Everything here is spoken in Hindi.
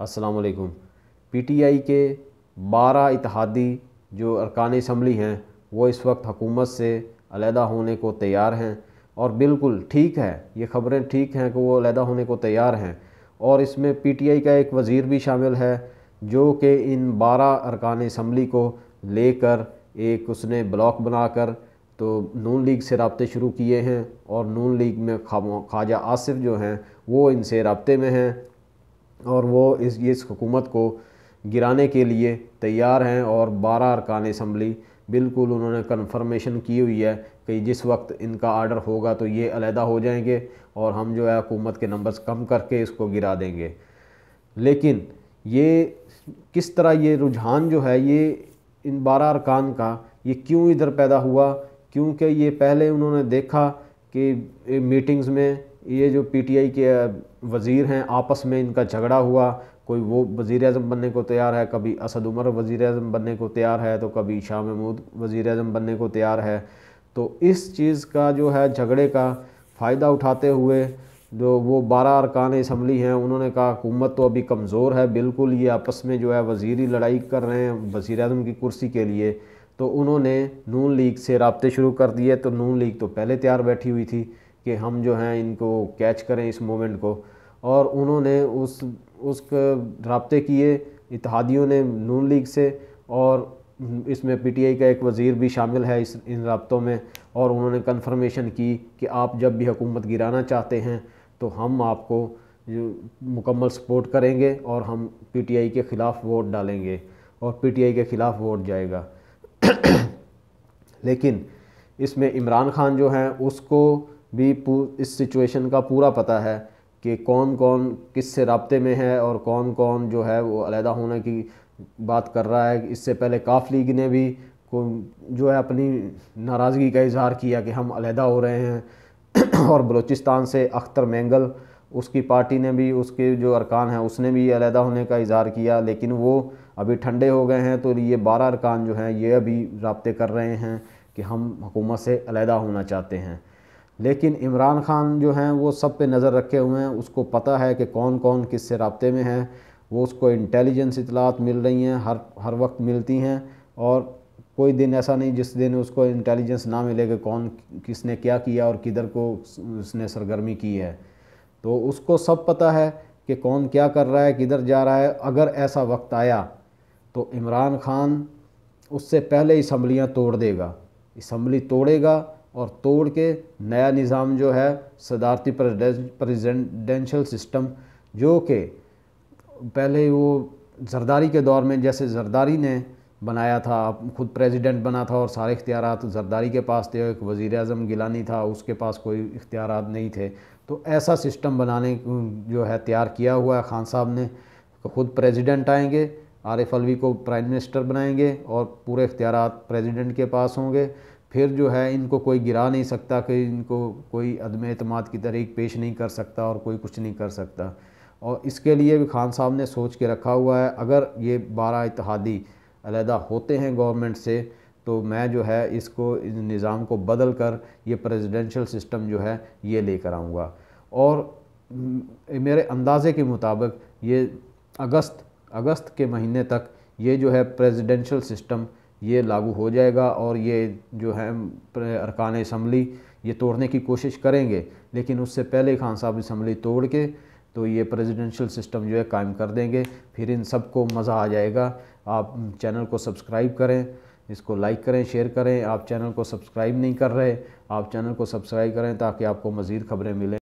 असलकुम पी टी आई के बारह इतिहादी जो अरकान इसम्बली हैं वो इस वक्त हकूमत से अलहदा होने को तैयार हैं और बिल्कुल ठीक है ये ख़बरें ठीक हैं कि वो अलहदा होने को तैयार हैं और इसमें पी टी आई का एक वज़ीर भी शामिल है जो कि इन बारह अरकान इसम्बली को लेकर एक उसने ब्लॉक बनाकर तो नून लीग से रबते शुरू किए हैं और नून लीग में ख्वाजा आसिफ जो हैं वो इनसे रबते में हैं और वो इस इस हुकूमत को गिराने के लिए तैयार हैं और बारह अरकान इसम्बली बिल्कुल उन्होंने कन्फर्मेशन की हुई है कि जिस वक्त इनका आर्डर होगा तो ये अलहदा हो जाएंगे और हम जो है हुकूमत के नंबर्स कम करके इसको गिरा देंगे लेकिन ये किस तरह ये रुझान जो है ये इन बारह अरकान का ये क्यों इधर पैदा हुआ क्योंकि ये पहले उन्होंने देखा कि मीटिंग्स में ये जो पीटीआई के वज़ीर हैं आपस में इनका झगड़ा हुआ कोई वो वज़ी अजम बनने को तैयार है कभी असद उमर वज़ी अजम बनने को तैयार है तो कभी शाह महमूद वज़ी अजम बनने को तैयार है तो इस चीज़ का जो है झगड़े का फ़ायदा उठाते हुए जो वो बारह अरकान इसम्बली हैं उन्होंने कहा हुकूमत तो अभी कमज़ोर है बिल्कुल ये आपस में जो है वज़ीरी लड़ाई कर रहे हैं वज़ी अजम की कुर्सी के लिए तो उन्होंने नून लीग से रबते शुरू कर दिए तो नून लीग तो पहले तैयार बैठी हुई थी कि हम जो हैं इनको कैच करें इस मोमेंट को और उन्होंने उस उस रबते किए इतिहादियों ने नून लीग से और इसमें पीटीआई का एक वज़ीर भी शामिल है इस इन रबतों में और उन्होंने कन्फर्मेशन की कि आप जब भी हुकूमत गिराना चाहते हैं तो हम आपको मुकम्मल सपोर्ट करेंगे और हम पीटीआई के ख़िलाफ़ वोट डालेंगे और पीटीआई के ख़िलाफ़ वोट जाएगा लेकिन इसमें इमरान खान जो हैं उसको भी इस सिचुएशन का पूरा पता है कि कौन कौन किस से रबते में है और कौन कौन जो है वो अलहदा होने की बात कर रहा है इससे पहले काफ लीग ने भी को जो है अपनी नाराज़गी का इजहार किया कि हम अलहदा हो रहे हैं और बलूचिस्तान से अख्तर मैंगल उसकी पार्टी ने भी उसके जो अरकान हैं उसने भी अलहदा होने का इजहार किया लेकिन वो अभी ठंडे हो गए हैं तो ये बारह अरकान जो हैं ये अभी रबते कर रहे हैं कि हम हुकूमत से अलहदा होना चाहते हैं लेकिन इमरान खान जो हैं वो सब पे नज़र रखे हुए हैं उसको पता है कि कौन कौन किस से रबते में है वो उसको इंटेलिजेंस इतलात मिल रही हैं हर हर वक्त मिलती हैं और कोई दिन ऐसा नहीं जिस दिन उसको इंटेलिजेंस ना मिले कि कौन किसने क्या किया और किधर को उसने सरगर्मी की है तो उसको सब पता है कि कौन क्या कर रहा है किधर जा रहा है अगर ऐसा वक्त आया तो इमरान खान उससे पहले इसम्बलियाँ तोड़ देगा इसम्बली तोड़ेगा और तोड़ के नया निज़ाम जो है सदारती प्रेजिडेंशल सिस्टम जो कि पहले वो जरदारी के दौर में जैसे जरदारी ने बनाया था खुद प्रेसिडेंट बना था और सारे इख्तियार जरदारी के पास थे एक वज़ी अजम गिलानी था उसके पास कोई इख्तियार नहीं थे तो ऐसा सिस्टम बनाने जो है तैयार किया हुआ है खान साहब ने खुद प्रेसिडेंट आएंगे आरिफ अलवी को प्राइम मिनिस्टर बनाएंगे और पूरे इख्तियार प्रेसिडेंट के पास होंगे फिर जो है इनको कोई गिरा नहीं सकता कि इनको कोई अदम अतमाद की तरीक़ पेश नहीं कर सकता और कोई कुछ नहीं कर सकता और इसके लिए भी खान साहब ने सोच के रखा हुआ है अगर ये बारह इतिहादी अलहदा होते हैं गवर्नमेंट से तो मैं जो है इसको इस निज़ाम को बदल कर ये प्रेसिडेंशियल सिस्टम जो है ये लेकर आऊँगा और मेरे अंदाज़े के मुताबिक ये अगस्त अगस्त के महीने तक ये जो है प्रेसिडेंशियल सिस्टम ये लागू हो जाएगा और ये जो है अरकान इसम्बली ये तोड़ने की कोशिश करेंगे लेकिन उससे पहले खान साहब इसम्बली तोड़ के तो ये प्रेसिडेंशियल सिस्टम जो है कायम कर देंगे फिर इन सब को मज़ा आ जाएगा आप चैनल को सब्सक्राइब करें इसको लाइक करें शेयर करें आप चैनल को सब्सक्राइब नहीं कर रहे आप चैनल को सब्सक्राइब करें ताकि आपको मज़ीद खबरें मिलें